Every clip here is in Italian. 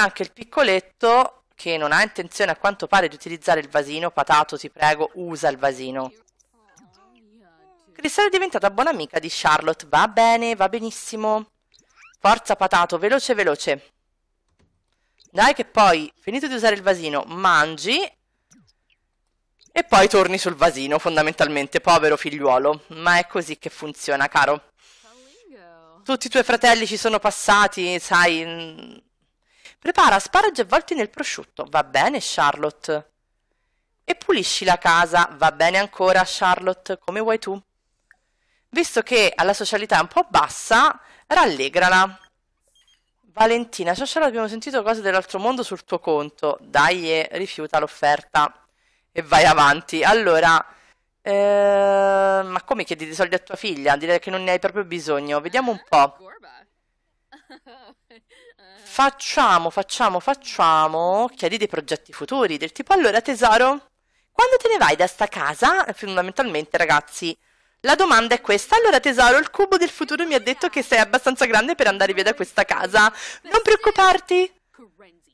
anche il piccoletto che non ha intenzione a quanto pare di utilizzare il vasino. Patato, ti prego, usa il vasino. Crystal è diventata buona amica di Charlotte. Va bene, va benissimo. Forza patato, veloce veloce. Dai che poi, finito di usare il vasino, mangi e poi torni sul vasino, fondamentalmente, povero figliuolo. Ma è così che funziona, caro. Tutti i tuoi fratelli ci sono passati, sai, mm, Prepara asparagi avvolti nel prosciutto. Va bene, Charlotte. E pulisci la casa. Va bene ancora, Charlotte, come vuoi tu. Visto che alla socialità è un po' bassa, rallegrala. Valentina, ciao Charlotte, abbiamo sentito cose dell'altro mondo sul tuo conto. Dai, e rifiuta l'offerta e vai avanti. Allora, eh, ma come chiedi dei soldi a tua figlia? Direi che non ne hai proprio bisogno. Vediamo un po'. Facciamo, facciamo, facciamo. Chiedi dei progetti futuri del tipo allora tesoro, quando te ne vai da sta casa? Fondamentalmente ragazzi, la domanda è questa. Allora tesoro, il cubo del futuro mi ha detto che sei abbastanza grande per andare via da questa casa. Non preoccuparti.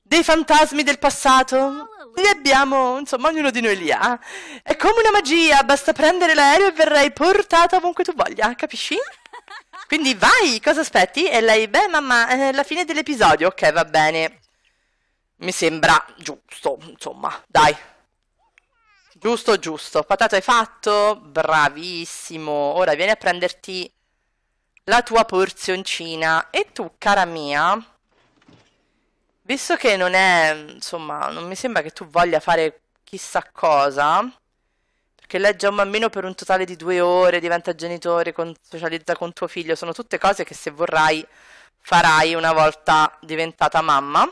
Dei fantasmi del passato. Li abbiamo, insomma, ognuno di noi li ha. È come una magia, basta prendere l'aereo e verrai portato ovunque tu voglia, capisci? Quindi vai, cosa aspetti? E lei, beh mamma, è eh, la fine dell'episodio, ok va bene. Mi sembra giusto, insomma, dai. Giusto, giusto. Patata hai fatto? Bravissimo. Ora vieni a prenderti la tua porzioncina. E tu, cara mia, visto che non è, insomma, non mi sembra che tu voglia fare chissà cosa, che legge a un bambino per un totale di due ore, diventa genitore, con, socializza con tuo figlio, sono tutte cose che se vorrai farai una volta diventata mamma.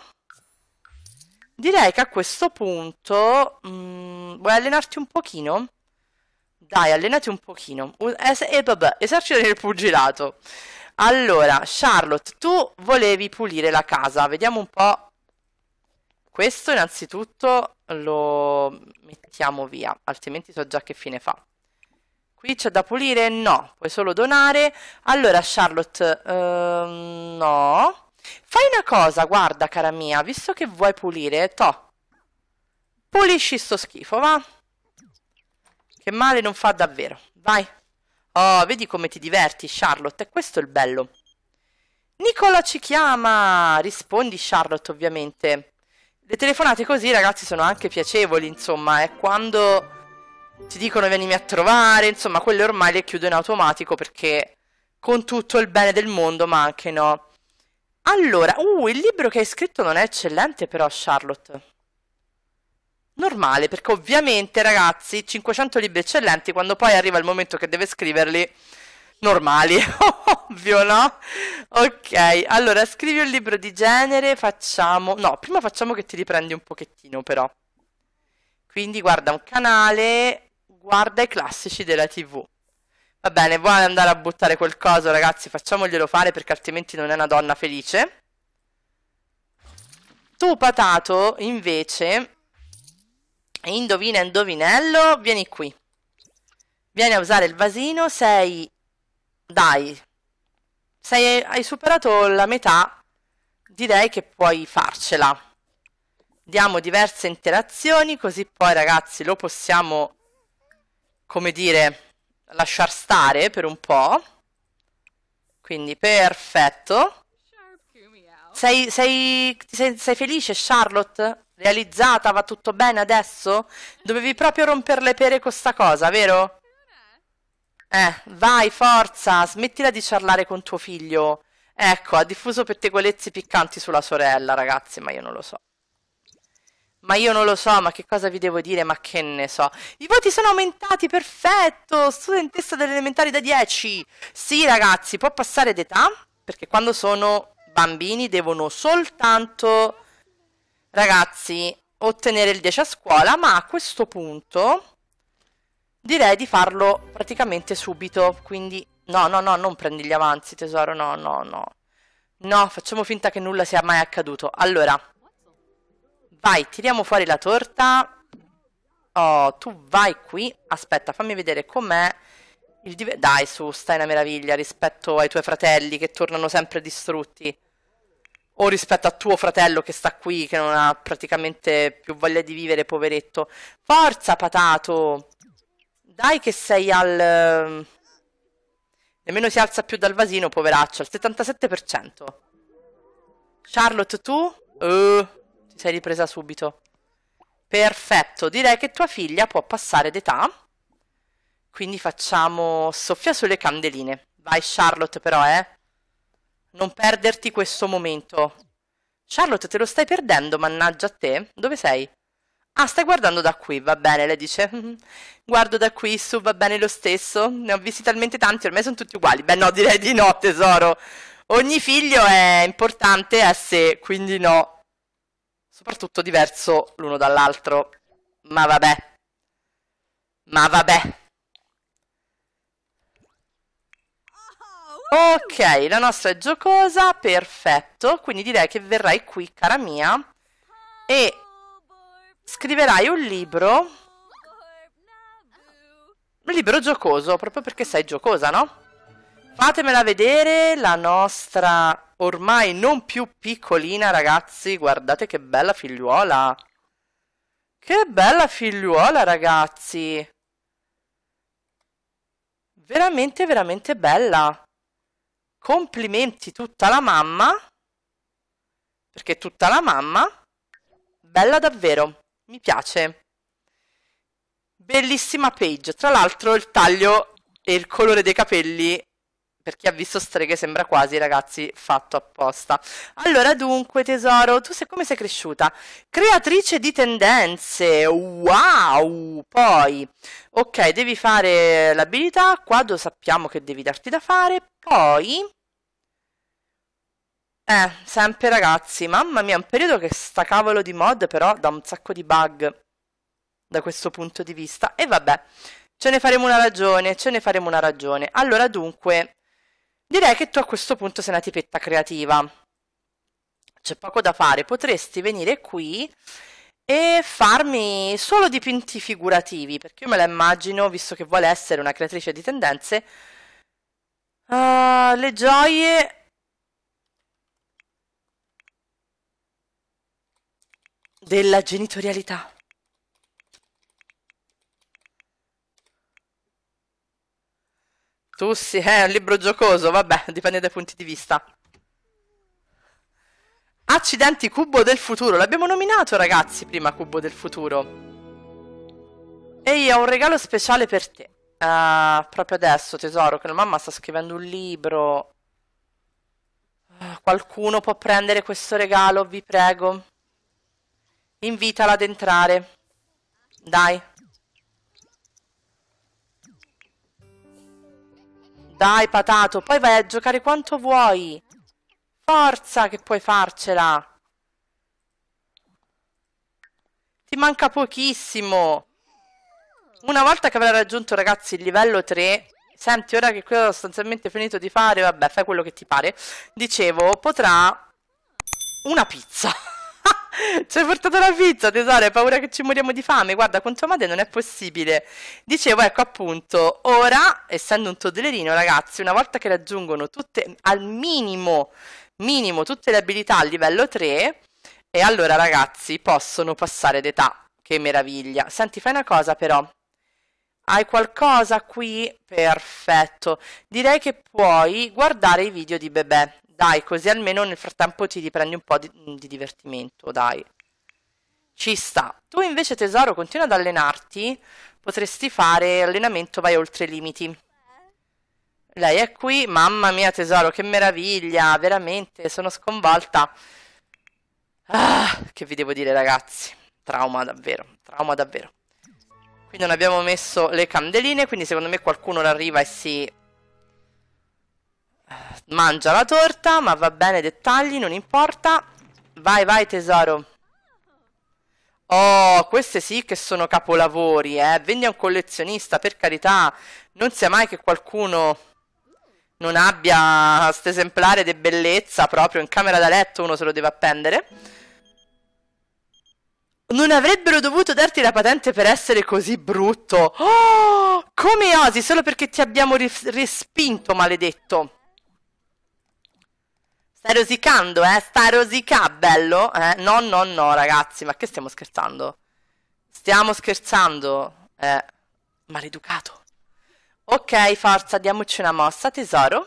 Direi che a questo punto mh, mm, vuoi allenarti un pochino? Dai, allenati un pochino. Es- e vabbè, esercita nel pugilato. Allora, Charlotte, tu volevi pulire la casa. Vediamo un po'. Questo innanzitutto lo mettiamo via, altrimenti so già che fine fa. Qui c'è da pulire? No, puoi solo donare. Allora Charlotte, ehm, no. Fai una cosa, guarda cara mia, visto che vuoi pulire, to. Pulisci sto schifo, va? Che male non fa davvero, vai. Oh, vedi come ti diverti Charlotte, e questo è il bello. Nicola ci chiama! Rispondi Charlotte ovviamente. Le telefonate così, ragazzi, sono anche piacevoli, insomma, è eh. quando ti dicono venimi a trovare, insomma, quelle ormai le chiudo in automatico perché con tutto il bene del mondo, ma anche no. Allora, uh, il libro che hai scritto non è eccellente però, Charlotte. Normale, perché ovviamente, ragazzi, 500 libri eccellenti, quando poi arriva il momento che deve scriverli, normali, ovvio, no? Ok, allora scrivi un libro di genere, facciamo... No, prima facciamo che ti riprendi un pochettino però. Quindi guarda un canale, guarda i classici della TV. Va bene, vuoi andare a buttare qualcosa, ragazzi? Facciamoglielo fare perché altrimenti non è una donna felice. Tu, patato, invece, indovina indovinello, vieni qui. Vieni a usare il vasino, sei dai, sei, hai superato la metà, direi che puoi farcela. Diamo diverse interazioni così poi ragazzi lo possiamo, come dire, lasciar stare per un po'. Quindi perfetto. Sei, sei, sei, sei, felice, Charlotte? Realizzata? Va tutto bene adesso? Dovevi proprio rompere le pere con sta cosa, vero? Eh, vai, forza, smettila di ciarlare con tuo figlio. Ecco, ha diffuso pettegolezzi piccanti sulla sorella, ragazzi, ma io non lo so. Ma io non lo so, ma che cosa vi devo dire, ma che ne so. I voti sono aumentati, perfetto! Studentessa delle elementari da 10. Sì, ragazzi, può passare d'età, perché quando sono bambini devono soltanto, ragazzi, ottenere il 10 a scuola, ma a questo punto direi di farlo praticamente subito, quindi no, no, no, non prendi gli avanzi tesoro, no, no, no. No, facciamo finta che nulla sia mai accaduto. Allora, vai, tiriamo fuori la torta. Oh, tu vai qui. Aspetta, fammi vedere com'è. Il Dai, su, stai una meraviglia rispetto ai tuoi fratelli che tornano sempre distrutti. O rispetto a tuo fratello che sta qui, che non ha praticamente più voglia di vivere, poveretto. Forza, patato! Dai che sei al... Ehm, nemmeno si alza più dal vasino, poveraccio, al 77%. Charlotte, tu? Uh, ti sei ripresa subito. Perfetto, direi che tua figlia può passare d'età. Quindi facciamo soffia sulle candeline. Vai Charlotte però, eh. Non perderti questo momento. Charlotte, te lo stai perdendo, mannaggia a te. Dove sei? Ah, stai guardando da qui, va bene, lei dice. Guardo da qui, su, va bene lo stesso. Ne ho visti talmente tanti, ormai sono tutti uguali. Beh, no, direi di no, tesoro. Ogni figlio è importante a eh, sé, quindi no. Soprattutto diverso l'uno dall'altro. Ma vabbè. Ma vabbè. Ok, la nostra è giocosa, perfetto. Quindi direi che verrai qui, cara mia. E scriverai un libro, un libro giocoso, proprio perché sei giocosa, no? Fatemela vedere la nostra ormai non più piccolina, ragazzi. Guardate che bella figliuola. Che bella figliuola, ragazzi. Veramente, veramente bella. Complimenti tutta la mamma. Perché tutta la mamma. Bella davvero mi piace. Bellissima page, tra l'altro il taglio e il colore dei capelli per chi ha visto streghe sembra quasi, ragazzi, fatto apposta. Allora, dunque, tesoro, tu sei, come sei cresciuta? Creatrice di tendenze, wow! Poi, ok, devi fare l'abilità, qua sappiamo che devi darti da fare, poi eh, sempre ragazzi, mamma mia, un periodo che sta cavolo di mod però da un sacco di bug da questo punto di vista. E vabbè, ce ne faremo una ragione, ce ne faremo una ragione. Allora dunque, direi che tu a questo punto sei una tipetta creativa. C'è poco da fare, potresti venire qui e farmi solo dipinti figurativi, perché io me la immagino, visto che vuole essere una creatrice di tendenze, uh, le gioie della genitorialità. Tu sì, eh, è un libro giocoso, vabbè, dipende dai punti di vista. Accidenti, cubo del futuro. L'abbiamo nominato, ragazzi, prima cubo del futuro. Ehi, ho un regalo speciale per te. Uh, proprio adesso, tesoro, che la mamma sta scrivendo un libro. Uh, qualcuno può prendere questo regalo, vi prego. Invitala ad entrare. Dai. Dai, patato, poi vai a giocare quanto vuoi. Forza che puoi farcela. Ti manca pochissimo. Una volta che avrai raggiunto, ragazzi, il livello 3, Senti, ora che qui ho sostanzialmente finito di fare, vabbè, fai quello che ti pare. Dicevo, potrà una pizza. Ci hai portato la pizza, tesoro, hai paura che ci moriamo di fame. Guarda, con tua madre non è possibile. Dicevo, ecco appunto, ora, essendo un toddlerino, ragazzi, una volta che raggiungono tutte, al minimo, minimo, tutte le abilità a livello 3, e allora ragazzi, possono passare d'età. Che meraviglia. Senti, fai una cosa però. Hai qualcosa qui? Perfetto. Direi che puoi guardare i video di Bebè. Dai, così almeno nel frattempo ti riprendi un po' di, di divertimento, dai. Ci sta. Tu invece, tesoro, continua ad allenarti. Potresti fare allenamento vai oltre i limiti. Lei è qui. Mamma mia, tesoro, che meraviglia. Veramente, sono sconvolta. Ah, che vi devo dire, ragazzi. Trauma davvero, trauma davvero. Qui non abbiamo messo le candeline, quindi secondo me qualcuno arriva e si Mangia la torta, ma va bene, dettagli, non importa. Vai, vai tesoro. Oh, queste sì che sono capolavori, eh. Vendi a un collezionista, per carità. Non sia mai che qualcuno non abbia questo esemplare di bellezza proprio in camera da letto, uno se lo deve appendere. Non avrebbero dovuto darti la patente per essere così brutto. Oh, come osi, solo perché ti abbiamo ris respinto, maledetto. Stai rosicando, eh? Sta rosicà, bello? Eh? No, no, no, ragazzi, ma che stiamo scherzando? Stiamo scherzando? Eh, maleducato. Ok, forza, diamoci una mossa, tesoro.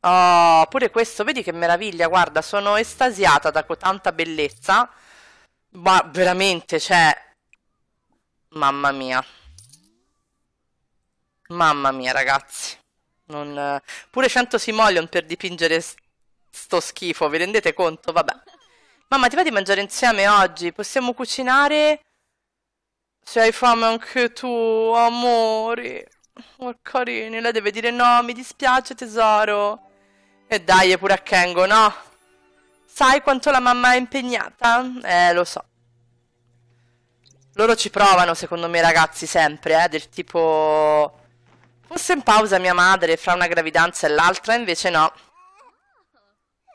Oh, pure questo, vedi che meraviglia, guarda, sono estasiata da tanta bellezza. Ma veramente, cioè... Mamma mia. Mamma mia, ragazzi. Non... Pure 100 simoleon per dipingere sto schifo, vi rendete conto? Vabbè. Mamma, ti va di mangiare insieme oggi? Possiamo cucinare? Se hai fame anche tu, amore. Oh, carini, lei deve dire no, mi dispiace tesoro. E dai, è pure a Kengo, no? Sai quanto la mamma è impegnata? Eh, lo so. Loro ci provano, secondo me, ragazzi, sempre, eh, del tipo... Fosse in pausa mia madre fra una gravidanza e l'altra, invece no.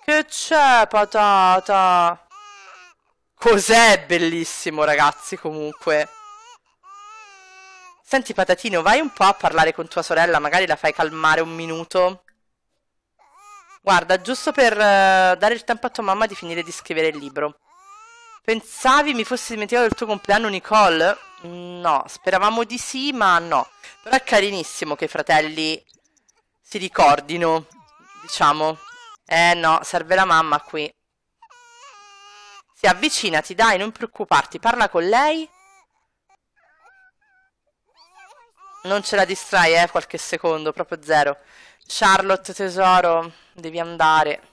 Che c'è, patata? Cos'è bellissimo, ragazzi, comunque. Senti, patatino, vai un po' a parlare con tua sorella, magari la fai calmare un minuto. Guarda, giusto per uh, dare il tempo a tua mamma di finire di scrivere il libro. Pensavi mi fossi dimenticato del tuo compleanno, Nicole? No, speravamo di sì, ma no. Però è carinissimo che i fratelli si ricordino, diciamo. Eh no, serve la mamma qui. Sì, avvicinati, dai, non preoccuparti. Parla con lei. Non ce la distrai, eh, qualche secondo, proprio zero. Charlotte, tesoro, devi andare.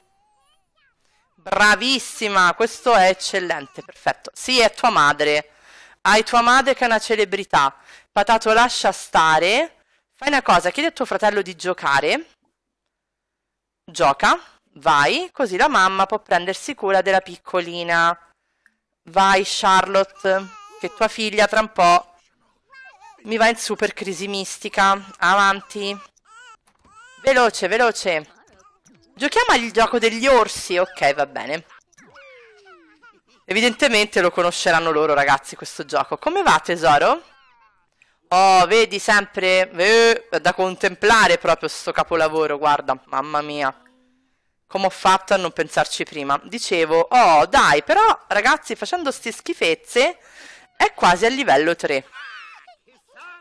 Bravissima, questo è eccellente, perfetto. Sì, è tua madre. Hai tua madre che è una celebrità. Patato lascia stare. Fai una cosa, chiedi a tuo fratello di giocare. Gioca, vai, così la mamma può prendersi cura della piccolina. Vai Charlotte, che tua figlia tra un po' mi va in super crisi mistica. Avanti. Veloce, veloce. Giochiamo al gioco degli orsi. Ok, va bene. Evidentemente lo conosceranno loro, ragazzi, questo gioco. Come va, tesoro? Oh, vedi sempre... Eh, da contemplare proprio sto capolavoro, guarda. Mamma mia. Come ho fatto a non pensarci prima? Dicevo, oh, dai, però, ragazzi, facendo sti schifezze è quasi a livello 3.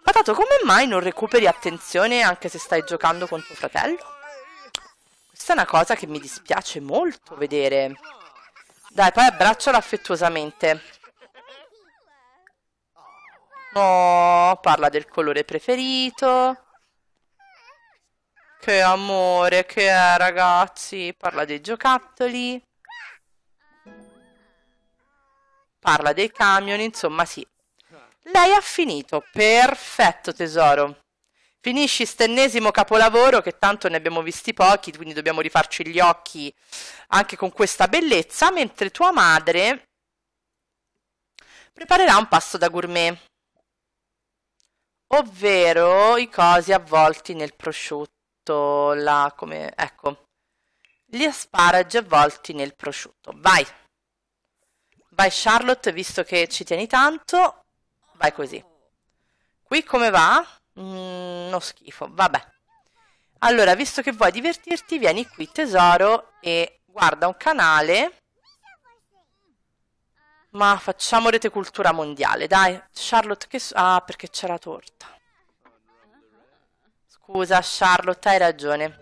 Patato, come mai non recuperi attenzione anche se stai giocando con tuo fratello? Questa è una cosa che mi dispiace molto vedere... Dai, poi abbracciala affettuosamente. No, parla del colore preferito. Che amore che è, ragazzi. Parla dei giocattoli. Parla dei camion, insomma, sì. Lei ha finito. Perfetto, tesoro. Finisci st'ennesimo capolavoro che tanto ne abbiamo visti pochi, quindi dobbiamo rifarci gli occhi anche con questa bellezza, mentre tua madre preparerà un pasto da gourmet, ovvero i cosi avvolti nel prosciutto, la, come, ecco, gli asparagi avvolti nel prosciutto. Vai! Vai Charlotte, visto che ci tieni tanto, vai così. Qui come va? Mm, no schifo, vabbè. Allora, visto che vuoi divertirti, vieni qui tesoro e guarda un canale. Ma facciamo rete cultura mondiale, dai. Charlotte, che... Ah, perché c'è la torta. Scusa, Charlotte, hai ragione.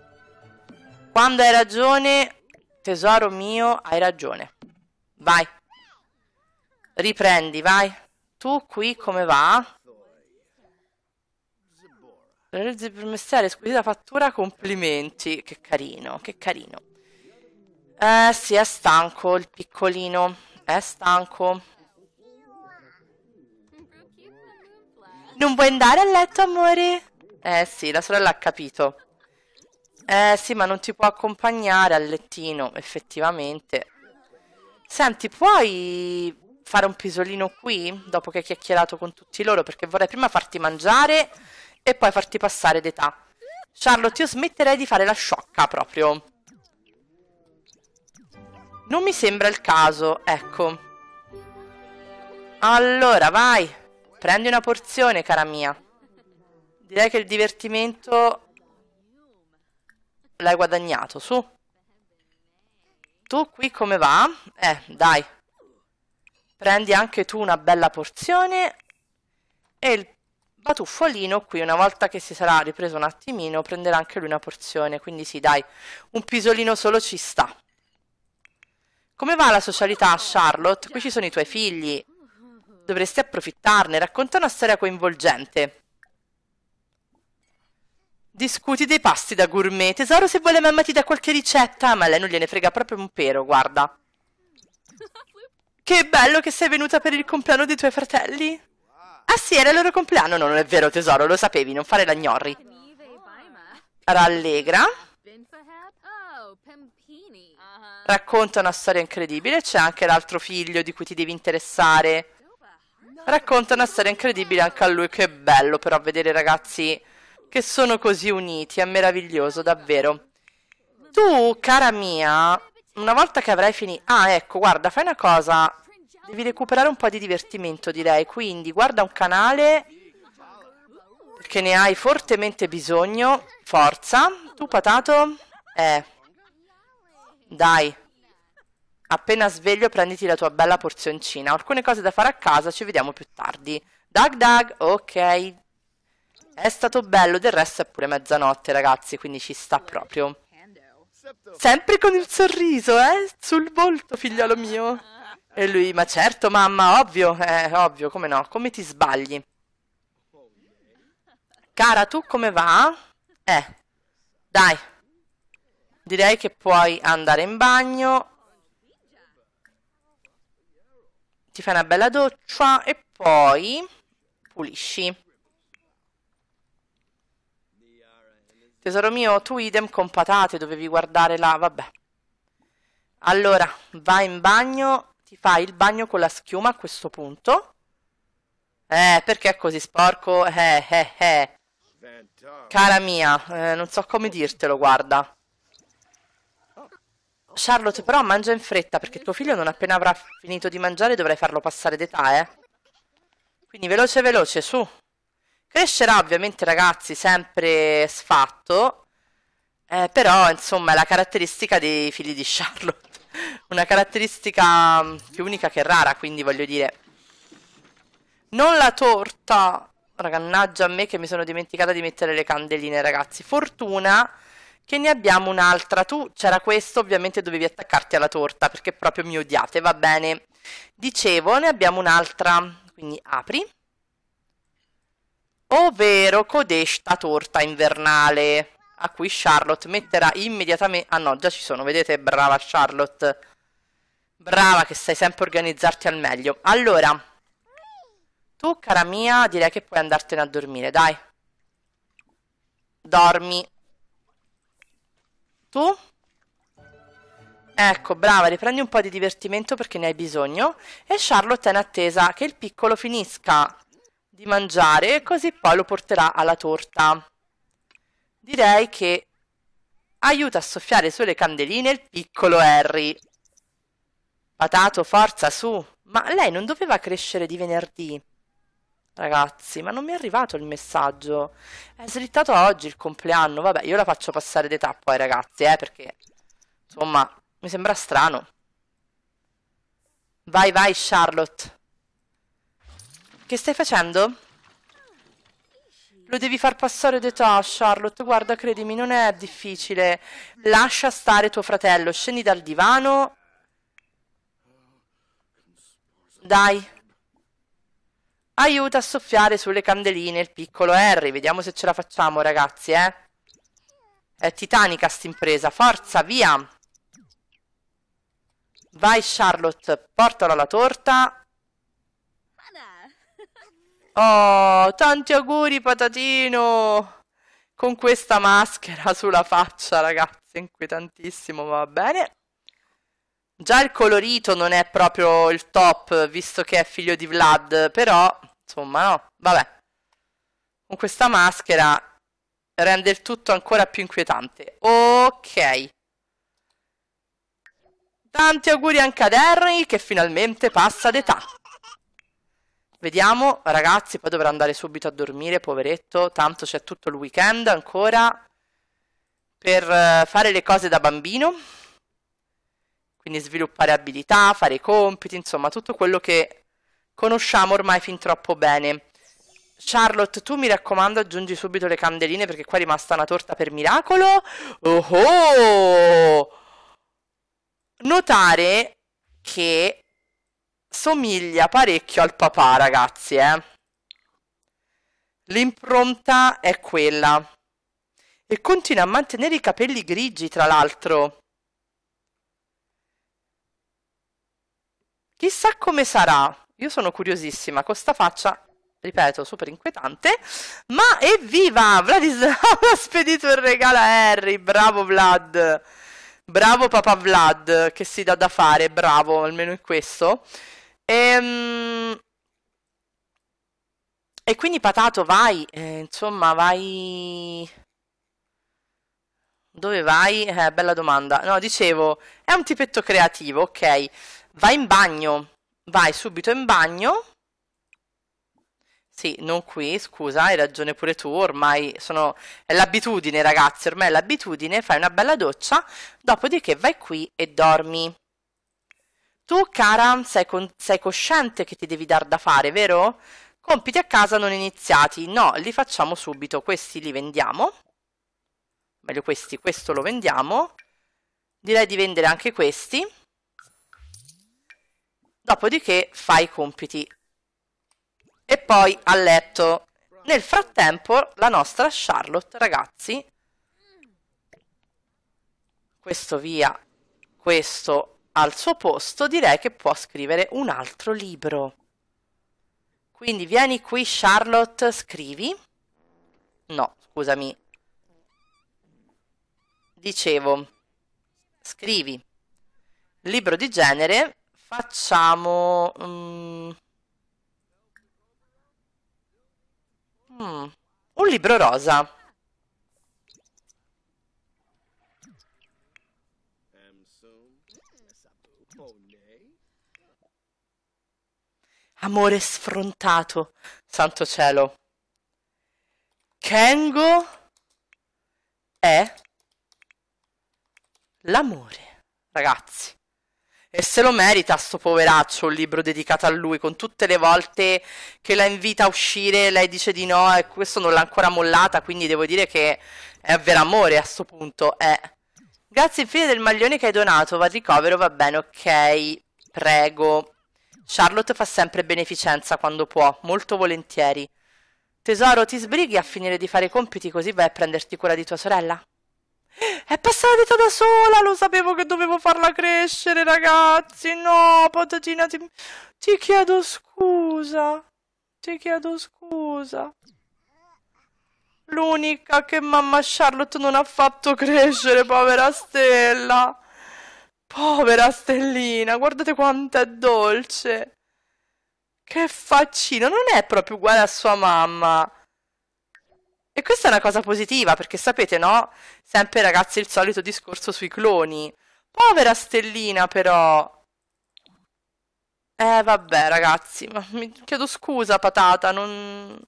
Quando hai ragione, tesoro mio, hai ragione. Vai. Riprendi, vai. Tu qui come va? Rese per mestiere, squisita fattura, complimenti. Che carino, che carino. Eh sì, è stanco il piccolino, è stanco. Non vuoi andare a letto, amore? Eh sì, la sorella ha capito. Eh sì, ma non ti può accompagnare al lettino, effettivamente. Senti, puoi fare un pisolino qui, dopo che hai chiacchierato con tutti loro? Perché vorrei prima farti mangiare e poi farti passare d'età. Charlotte, io smetterei di fare la sciocca proprio. Non mi sembra il caso, ecco. Allora, vai. Prendi una porzione, cara mia. Direi che il divertimento l'hai guadagnato, su. Tu qui come va? Eh, dai. Prendi anche tu una bella porzione. E il ma Tuffolino qui, una volta che si sarà ripreso un attimino, prenderà anche lui una porzione, quindi sì, dai, un pisolino solo ci sta. Come va la socialità, Charlotte? Qui ci sono i tuoi figli. Dovresti approfittarne, racconta una storia coinvolgente. Discuti dei pasti da gourmet. Tesoro, se vuole mamma ti dà qualche ricetta, ma lei non gliene frega proprio un pero, guarda. Che bello che sei venuta per il compleanno dei tuoi fratelli. Ah sì, era il loro compleanno. No, non è vero, tesoro, lo sapevi, non fare la gnorri. Rallegra. Racconta una storia incredibile. C'è anche l'altro figlio di cui ti devi interessare. Racconta una storia incredibile anche a lui. Che bello però vedere ragazzi che sono così uniti. È meraviglioso, davvero. Tu, cara mia, una volta che avrai finito... Ah, ecco, guarda, fai una cosa. Devi recuperare un po' di divertimento, direi. Quindi guarda un canale che ne hai fortemente bisogno. Forza. Tu, patato? Eh. Dai. Appena sveglio prenditi la tua bella porzioncina. alcune cose da fare a casa, ci vediamo più tardi. Dag dag, ok. È stato bello, del resto è pure mezzanotte ragazzi, quindi ci sta proprio. Sempre con il sorriso, eh? Sul volto, figliolo mio. E lui, ma certo mamma, ovvio, eh, ovvio, come no, come ti sbagli? Cara, tu come va? Eh, dai, direi che puoi andare in bagno, ti fai una bella doccia e poi pulisci. Tesoro mio, tu idem con patate, dovevi guardare la... vabbè. Allora, vai in bagno ti fa il bagno con la schiuma a questo punto. Eh, perché è così sporco? Eh, eh, eh. Cara mia, eh, non so come dirtelo, guarda. Charlotte, però mangia in fretta, perché tuo figlio non appena avrà finito di mangiare dovrai farlo passare d'età, eh. Quindi veloce, veloce, su. Crescerà ovviamente, ragazzi, sempre sfatto. Eh, però, insomma, è la caratteristica dei figli di Charlotte una caratteristica mm, più unica che rara, quindi voglio dire... Non la torta! Ragannaggia a me che mi sono dimenticata di mettere le candeline, ragazzi. Fortuna che ne abbiamo un'altra. Tu c'era questo, ovviamente dovevi attaccarti alla torta perché proprio mi odiate, va bene. Dicevo, ne abbiamo un'altra. Quindi apri. Ovvero codesta torta invernale a cui Charlotte metterà immediatamente... Ah no, già ci sono, vedete? Brava Charlotte. Brava che sai sempre organizzarti al meglio. Allora, tu cara mia direi che puoi andartene a dormire, dai. Dormi. Tu? Ecco, brava, riprendi un po' di divertimento perché ne hai bisogno. E Charlotte è in attesa che il piccolo finisca di mangiare, così poi lo porterà alla torta direi che aiuta a soffiare sulle candeline il piccolo Harry. Patato, forza, su! Ma lei non doveva crescere di venerdì? Ragazzi, ma non mi è arrivato il messaggio. È slittato oggi il compleanno. Vabbè, io la faccio passare d'età poi, ragazzi, eh, perché... Insomma, mi sembra strano. Vai, vai, Charlotte. Che stai facendo? Lo devi far passare, ho detto, ah Charlotte, guarda, credimi, non è difficile. Lascia stare tuo fratello, scendi dal divano. Dai. Aiuta a soffiare sulle candeline il piccolo Harry. Vediamo se ce la facciamo, ragazzi, eh. È titanica st'impresa. Forza, via. Vai, Charlotte, portala la torta. Oh, tanti auguri patatino! Con questa maschera sulla faccia, ragazzi, inquietantissimo, va bene. Già il colorito non è proprio il top, visto che è figlio di Vlad, però, insomma, no, vabbè. Con questa maschera rende il tutto ancora più inquietante. Ok. Tanti auguri anche ad Harry, che finalmente passa d'età. Vediamo, ragazzi, poi dovrà andare subito a dormire, poveretto, tanto c'è tutto il weekend ancora per eh, fare le cose da bambino, quindi sviluppare abilità, fare i compiti, insomma tutto quello che conosciamo ormai fin troppo bene. Charlotte, tu mi raccomando aggiungi subito le candeline perché qua è rimasta una torta per miracolo. Oh! Notare che somiglia parecchio al papà, ragazzi, eh. L'impronta è quella. E continua a mantenere i capelli grigi, tra l'altro. Chissà come sarà. Io sono curiosissima, con sta faccia, ripeto, super inquietante. Ma evviva! Vladislav ha spedito il regalo a Harry, bravo Vlad! Bravo papà Vlad, che si dà da fare, bravo, almeno in questo. Ehm... E quindi Patato vai, eh, insomma vai... Dove vai? Eh, bella domanda. No, dicevo, è un tipetto creativo, ok. Vai in bagno, vai subito in bagno. Sì, non qui, scusa, hai ragione pure tu, ormai sono... è l'abitudine ragazzi, ormai è l'abitudine, fai una bella doccia, dopodiché vai qui e dormi. Tu, cara, sei, con- sei cosciente che ti devi dar da fare, vero? Compiti a casa non iniziati. No, li facciamo subito. Questi li vendiamo. Meglio questi, questo lo vendiamo. Direi di vendere anche questi. Dopodiché fai i compiti. E poi a letto. Nel frattempo la nostra Charlotte, ragazzi. Questo via, questo al suo posto direi che può scrivere un altro libro. Quindi vieni qui Charlotte, scrivi. No, scusami. Dicevo, scrivi. Libro di genere, facciamo... Um, un libro rosa. Amore sfrontato. Santo cielo. Kengo è l'amore, ragazzi. E se lo merita sto poveraccio un libro dedicato a lui, con tutte le volte che la invita a uscire, lei dice di no e questo non l'ha ancora mollata, quindi devo dire che è vero amore a sto punto. Eh. Grazie infine del maglione che hai donato, va al ricovero, va bene, ok, prego. Charlotte fa sempre beneficenza quando può, molto volentieri. Tesoro, ti sbrighi a finire di fare i compiti così vai a prenderti cura di tua sorella? È passata vita da sola, lo sapevo che dovevo farla crescere, ragazzi. No, patatina, ti, ti chiedo scusa. Ti chiedo scusa. L'unica che mamma Charlotte non ha fatto crescere, povera Stella. Povera Stellina, guardate quanto è dolce. Che faccino, non è proprio uguale a sua mamma. E questa è una cosa positiva, perché sapete, no? Sempre ragazzi il solito discorso sui cloni. Povera Stellina, però. Eh, vabbè, ragazzi, ma mi chiedo scusa, patata, non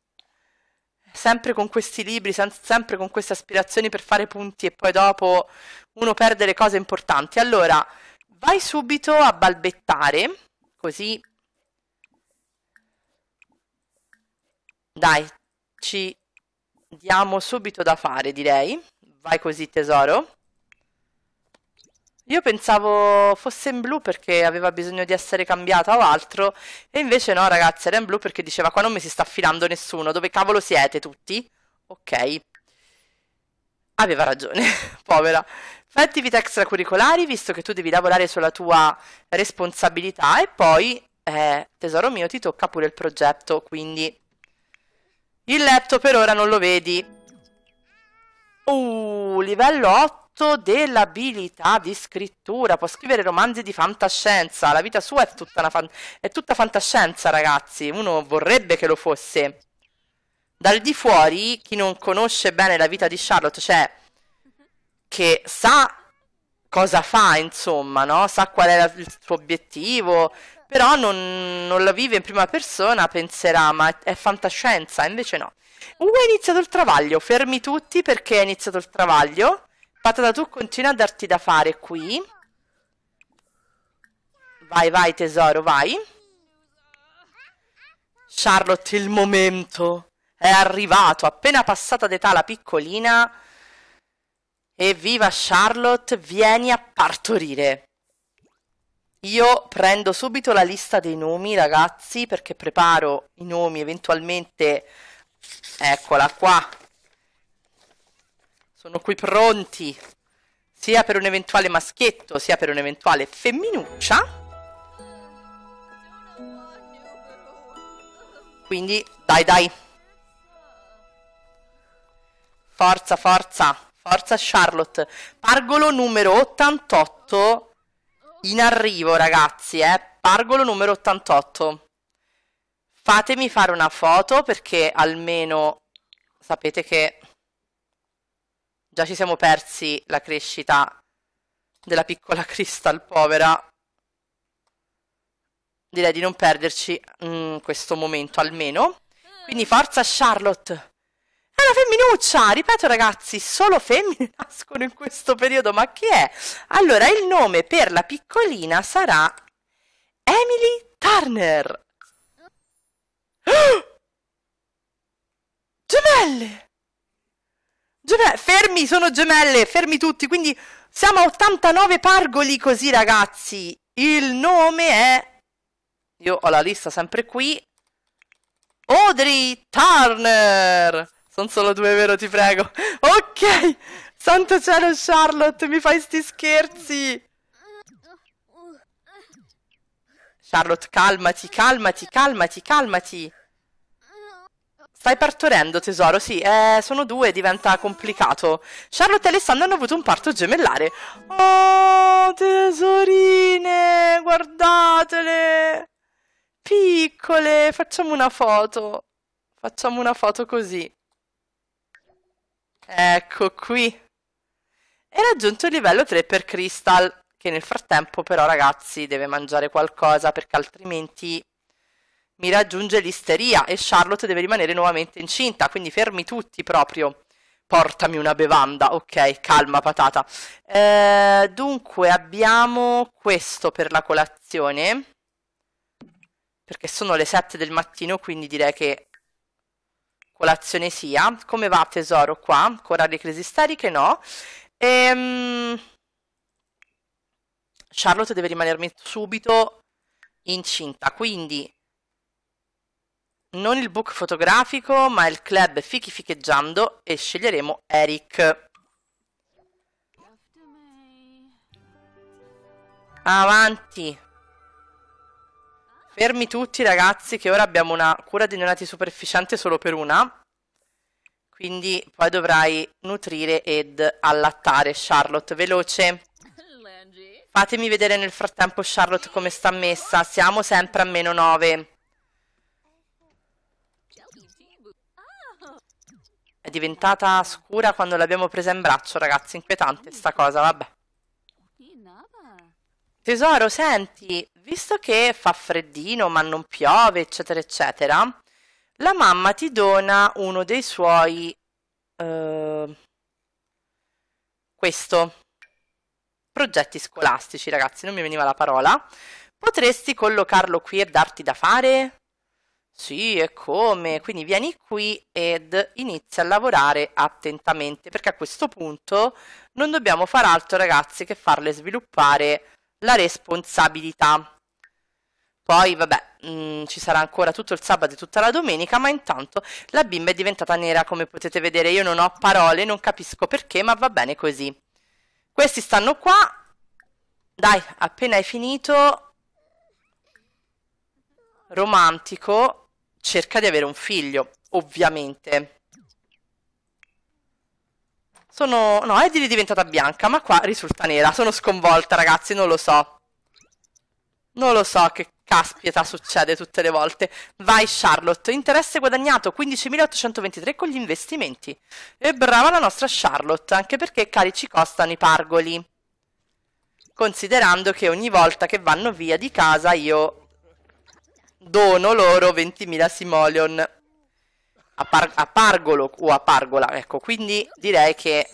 sempre con questi libri, sen- sempre con queste aspirazioni per fare punti e poi dopo uno perde le cose importanti. Allora, vai subito a balbettare, così... Dai, ci diamo subito da fare, direi. Vai così, tesoro. Io pensavo fosse in blu perché aveva bisogno di essere cambiata o altro, e invece no, ragazzi, era in blu perché diceva qua non mi si sta affilando nessuno, dove cavolo siete tutti? Ok. Aveva ragione, povera. Fai attività extracurricolari, visto che tu devi lavorare sulla tua responsabilità, e poi, eh, tesoro mio, ti tocca pure il progetto, quindi... Il letto per ora non lo vedi. Uh, livello 8 dotto dell'abilità di scrittura, può scrivere romanzi di fantascienza, la vita sua è tutta, fan- è tutta fantascienza ragazzi, uno vorrebbe che lo fosse. Dal di fuori, chi non conosce bene la vita di Charlotte, cioè che sa cosa fa, insomma, no? sa qual è la, il suo obiettivo, però non, non, la vive in prima persona, penserà ma è fantascienza, invece no. Uh, è iniziato il travaglio, fermi tutti perché è iniziato il travaglio. Patata, tu continua a darti da fare qui. Vai, vai, tesoro, vai. Charlotte, il momento è arrivato. Appena passata d'età la piccolina. Evviva Charlotte, vieni a partorire. Io prendo subito la lista dei nomi, ragazzi, perché preparo i nomi eventualmente. Eccola qua, sono qui pronti sia per un eventuale maschietto sia per un'eventuale femminuccia. Quindi dai dai. Forza, forza, forza Charlotte. Pargolo numero 88 in arrivo ragazzi, eh. Pargolo numero 88. Fatemi fare una foto perché almeno sapete che Già ci siamo persi la crescita della piccola Crystal povera. Direi di non perderci in mm, questo momento almeno. Quindi forza Charlotte! È una femminuccia! Ripeto ragazzi, solo femmine nascono in questo periodo, ma chi è? Allora, il nome per la piccolina sarà Emily Turner. Gemelle! Gemelle, fermi, sono gemelle, fermi tutti, quindi siamo a 89 pargoli così ragazzi. Il nome è... Io ho la lista sempre qui. Audrey Turner! Sono solo due, vero? Ti prego. Ok! Santo cielo, Charlotte, mi fai sti scherzi! Charlotte, calmati, calmati, calmati, calmati. Stai partorendo, tesoro, sì, eh, sono due, diventa complicato. Charlotte e Alessandro hanno avuto un parto gemellare. Oh, tesorine, guardatele! Piccole, facciamo una foto. Facciamo una foto così. Ecco qui. E raggiunto il livello 3 per Crystal, che nel frattempo però, ragazzi, deve mangiare qualcosa perché altrimenti mi raggiunge l'isteria e Charlotte deve rimanere nuovamente incinta, quindi fermi tutti proprio. Portami una bevanda, ok, calma patata. Eh, dunque abbiamo questo per la colazione, perché sono le 7 del mattino, quindi direi che colazione sia. Come va tesoro qua? crisi crisisteriche no. Ehm... Charlotte deve rimanermi subito incinta, quindi non il book fotografico, ma il club Fichi Ficheggiando e sceglieremo Eric. Avanti! Fermi tutti ragazzi che ora abbiamo una cura di neonati superficiente solo per una. Quindi poi dovrai nutrire ed allattare Charlotte. Veloce! Fatemi vedere nel frattempo Charlotte come sta messa. Siamo sempre a meno 9. È diventata scura quando l'abbiamo presa in braccio, ragazzi. Inquietante sta cosa, vabbè. Tesoro, senti, visto che fa freddino ma non piove, eccetera, eccetera, la mamma ti dona uno dei suoi... Eh, questo. Progetti scolastici, ragazzi, non mi veniva la parola. Potresti collocarlo qui e darti da fare? Sì, e come? Quindi vieni qui ed inizia a lavorare attentamente, perché a questo punto non dobbiamo far altro, ragazzi, che farle sviluppare la responsabilità. Poi, vabbè, mh, mm, ci sarà ancora tutto il sabato e tutta la domenica, ma intanto la bimba è diventata nera, come potete vedere. Io non ho parole, non capisco perché, ma va bene così. Questi stanno qua. Dai, appena hai finito... Romantico, cerca di avere un figlio, ovviamente. Sono... No, Eddie è diventata bianca, ma qua risulta nera. Sono sconvolta, ragazzi, non lo so. Non lo so che caspita succede tutte le volte. Vai, Charlotte. Interesse guadagnato, 15.823 con gli investimenti. E brava la nostra Charlotte, anche perché cari ci costano i pargoli. Considerando che ogni volta che vanno via di casa io dono loro 20.000 simoleon a, par a Pargolo o a Pargola, ecco, quindi direi che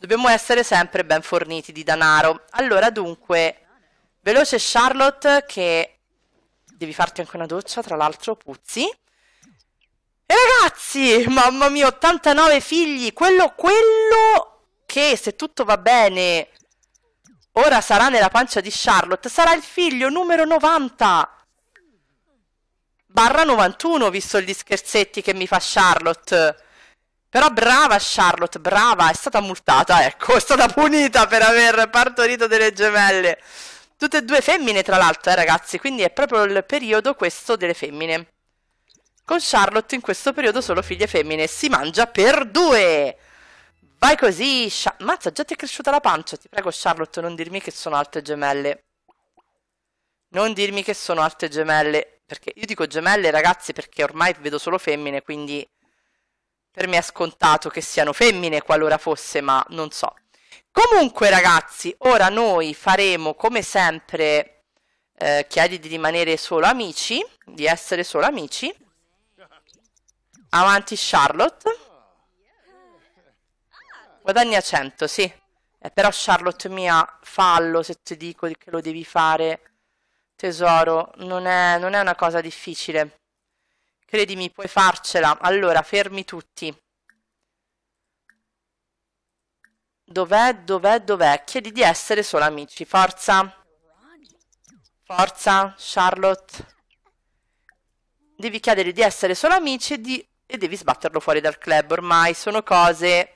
dobbiamo essere sempre ben forniti di danaro. Allora, dunque, veloce Charlotte che devi farti anche una doccia, tra l'altro puzzi. E ragazzi, mamma mia, 89 figli, quello, quello che se tutto va bene Ora sarà nella pancia di Charlotte. Sarà il figlio numero 90. Barra 91, visto gli scherzetti che mi fa Charlotte. Però brava Charlotte, brava, è stata multata, ecco, è stata punita per aver partorito delle gemelle. Tutte e due femmine, tra l'altro, eh, ragazzi, quindi è proprio il periodo questo delle femmine. Con Charlotte in questo periodo solo figlie femmine, si mangia per due! Vai così, Sha mazza, già ti è cresciuta la pancia. Ti prego, Charlotte, non dirmi che sono alte gemelle. Non dirmi che sono alte gemelle. Perché io dico gemelle, ragazzi, perché ormai vedo solo femmine, quindi per me è scontato che siano femmine qualora fosse, ma non so. Comunque, ragazzi, ora noi faremo come sempre. Eh, chiedi di rimanere solo amici, di essere solo amici. Avanti, Charlotte. Guadagna 100, sì. Eh, però Charlotte mia, fallo se ti dico che lo devi fare. Tesoro, non è, non è una cosa difficile. Credimi, puoi farcela. Allora, fermi tutti. Dov'è, dov'è, dov'è? Chiedi di essere solo amici. Forza. Forza, Charlotte. Devi chiedere di essere solo amici e, di... e devi sbatterlo fuori dal club. Ormai sono cose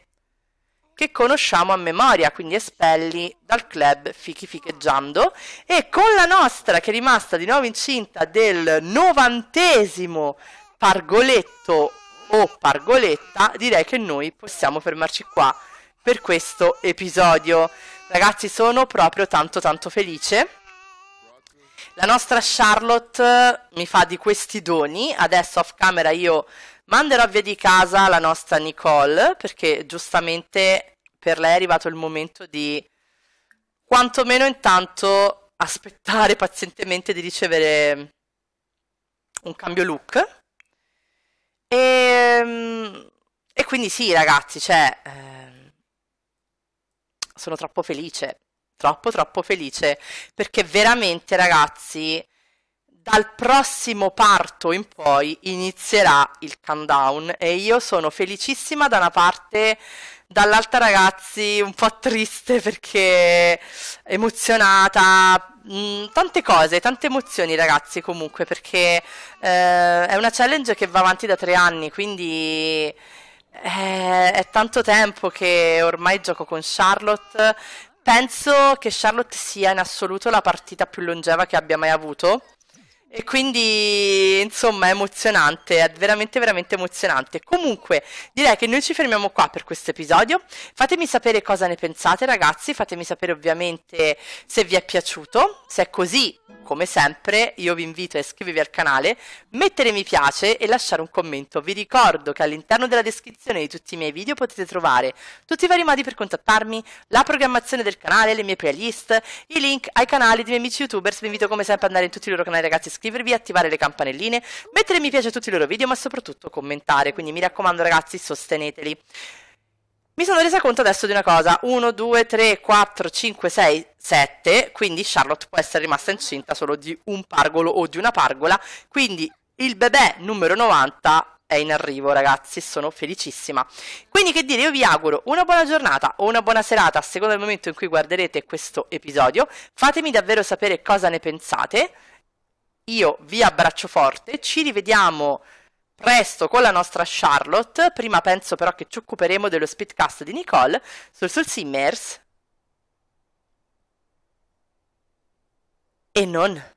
che conosciamo a memoria, quindi espelli dal club Fichi Ficheggiando e con la nostra che è rimasta di nuovo incinta del novantesimo pargoletto o pargoletta, direi che noi possiamo fermarci qua per questo episodio. Ragazzi, sono proprio tanto tanto felice. La nostra Charlotte mi fa di questi doni, adesso off camera io Manderò via di casa la nostra Nicole perché giustamente per lei è arrivato il momento di quantomeno intanto aspettare pazientemente di ricevere un cambio look. E, ehm, e quindi sì ragazzi, cioè, ehm, sono troppo felice, troppo troppo felice perché veramente ragazzi dal prossimo parto in poi inizierà il countdown e io sono felicissima da una parte, dall'altra ragazzi un po' triste perché emozionata, mm, tante cose, tante emozioni ragazzi comunque perché eh, è una challenge che va avanti da tre anni quindi... Eh, è tanto tempo che ormai gioco con Charlotte, Penso che Charlotte sia in assoluto la partita più longeva che abbia mai avuto. E quindi, insomma, è emozionante, è veramente, veramente emozionante. Comunque, direi che noi ci fermiamo qua per questo episodio. Fatemi sapere cosa ne pensate, ragazzi. Fatemi sapere, ovviamente, se vi è piaciuto. Se è così, come sempre, io vi invito a iscrivervi al canale, mettere mi piace e lasciare un commento. Vi ricordo che all'interno della descrizione di tutti i miei video potete trovare tutti i vari modi per contattarmi, la programmazione del canale, le mie playlist, i link ai canali dei miei amici youtubers. Vi invito, come sempre, ad andare in tutti i loro canali, ragazzi iscrivervi, attivare le campanelline, mettere mi piace a tutti i loro video, ma soprattutto commentare. Quindi mi raccomando, ragazzi, sosteneteli. Mi sono resa conto adesso di una cosa, 1, 2, 3, 4, 5, 6, 7, quindi Charlotte può essere rimasta incinta solo di un pargolo o di una pargola, quindi il bebè numero 90 è in arrivo ragazzi, sono felicissima. Quindi che dire, io vi auguro una buona giornata o una buona serata a seconda del momento in cui guarderete questo episodio, fatemi davvero sapere cosa ne pensate. Io vi abbraccio forte, ci rivediamo presto con la nostra Charlotte, prima penso però che ci occuperemo dello speedcast di Nicole sul Soul Simmers e non.